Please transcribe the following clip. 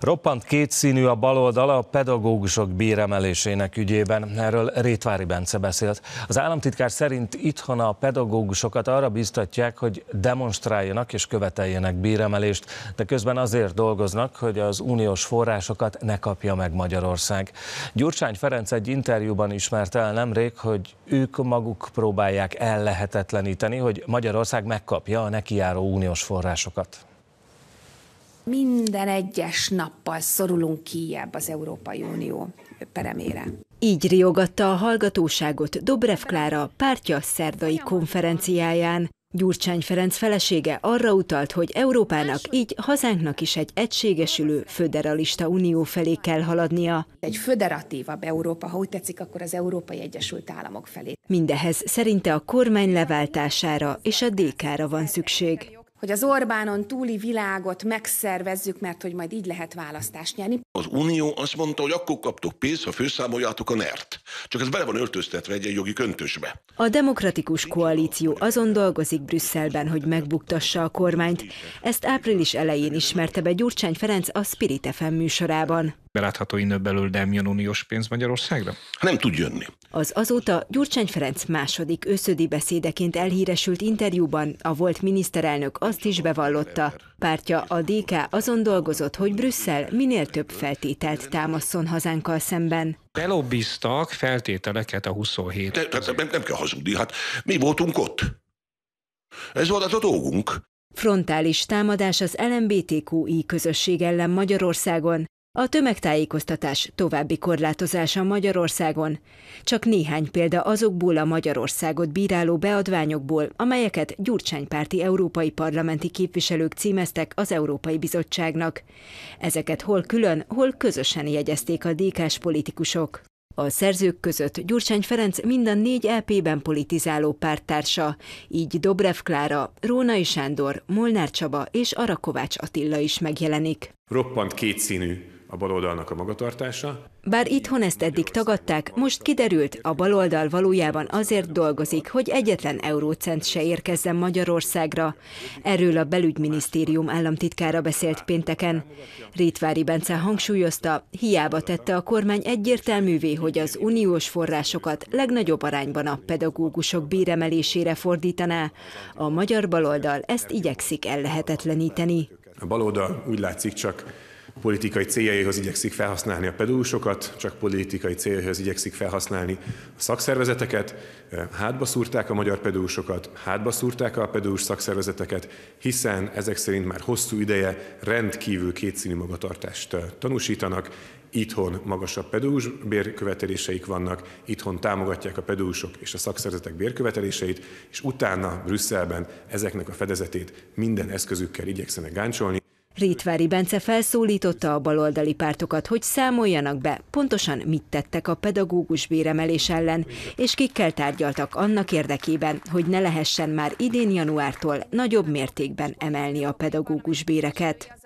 Roppant kétszínű a baloldala a pedagógusok béremelésének ügyében. Erről Rétvári Bence beszélt. Az államtitkár szerint itthon a pedagógusokat arra biztatják, hogy demonstráljanak és követeljenek béremelést, de közben azért dolgoznak, hogy az uniós forrásokat ne kapja meg Magyarország. Gyurcsány Ferenc egy interjúban ismerte el nemrég, hogy ők maguk próbálják ellehetetleníteni, hogy Magyarország megkapja a nekiáró uniós forrásokat minden egyes nappal szorulunk kijebb az Európai Unió peremére. Így riogatta a hallgatóságot Dobrev Klára pártja szerdai konferenciáján. Gyurcsány Ferenc felesége arra utalt, hogy Európának, így hazánknak is egy egységesülő föderalista unió felé kell haladnia. Egy föderatívabb Európa, ha úgy tetszik, akkor az Európai Egyesült Államok felé. Mindehez szerinte a kormány leváltására és a DK-ra van szükség hogy az Orbánon túli világot megszervezzük, mert hogy majd így lehet választást nyerni. Az Unió azt mondta, hogy akkor kaptok pénzt, ha főszámoljátok a NERT. Csak ez bele van öltöztetve egy jogi köntösbe. A demokratikus koalíció azon dolgozik Brüsszelben, hogy megbuktassa a kormányt. Ezt április elején ismerte be Gyurcsány Ferenc a Spirit FM műsorában belátható innen belül nem jön uniós pénz Magyarországra? Nem tud jönni. Az azóta Gyurcsány Ferenc második őszödi beszédeként elhíresült interjúban a volt miniszterelnök azt is bevallotta, pártja a DK azon dolgozott, hogy Brüsszel minél több feltételt támaszon hazánkkal szemben. Belobbiztak feltételeket a 27 de, de, nem, nem kell hazudni, hát mi voltunk ott. Ez volt a dolgunk. Frontális támadás az LMBTQI közösség ellen Magyarországon, a tömegtájékoztatás további korlátozása Magyarországon csak néhány példa azokból a Magyarországot bíráló beadványokból, amelyeket gyurcsánypárti európai parlamenti képviselők címeztek az Európai Bizottságnak. Ezeket hol külön, hol közösen jegyezték a dk politikusok. A szerzők között Gyurcsány Ferenc minden négy LP-ben politizáló párttársa, így Dobrev Klára, Rónai Sándor, Molnár Csaba és Arakovács Attila is megjelenik. Roppant kétszínű a baloldalnak a magatartása. Bár itthon ezt eddig tagadták, most kiderült, a baloldal valójában azért dolgozik, hogy egyetlen eurócent se érkezzen Magyarországra. Erről a belügyminisztérium államtitkára beszélt pénteken. Rétvári Bence hangsúlyozta, hiába tette a kormány egyértelművé, hogy az uniós forrásokat legnagyobb arányban a pedagógusok béremelésére fordítaná. A magyar baloldal ezt igyekszik ellehetetleníteni. A baloldal úgy látszik csak politikai céljaihoz igyekszik felhasználni a pedagógusokat, csak politikai céljaihoz igyekszik felhasználni a szakszervezeteket. Hátba szúrták a magyar pedagógusokat, hátba szúrták a pedagógus szakszervezeteket, hiszen ezek szerint már hosszú ideje rendkívül kétszínű magatartást tanúsítanak, itthon magasabb pedagógus bérköveteléseik vannak, itthon támogatják a pedagógusok és a szakszervezetek bérköveteléseit, és utána Brüsszelben ezeknek a fedezetét minden eszközükkel igyekszenek gáncsolni. Rétvári Bence felszólította a baloldali pártokat, hogy számoljanak be, pontosan mit tettek a pedagógus béremelés ellen, és kikkel tárgyaltak annak érdekében, hogy ne lehessen már idén januártól nagyobb mértékben emelni a pedagógus béreket.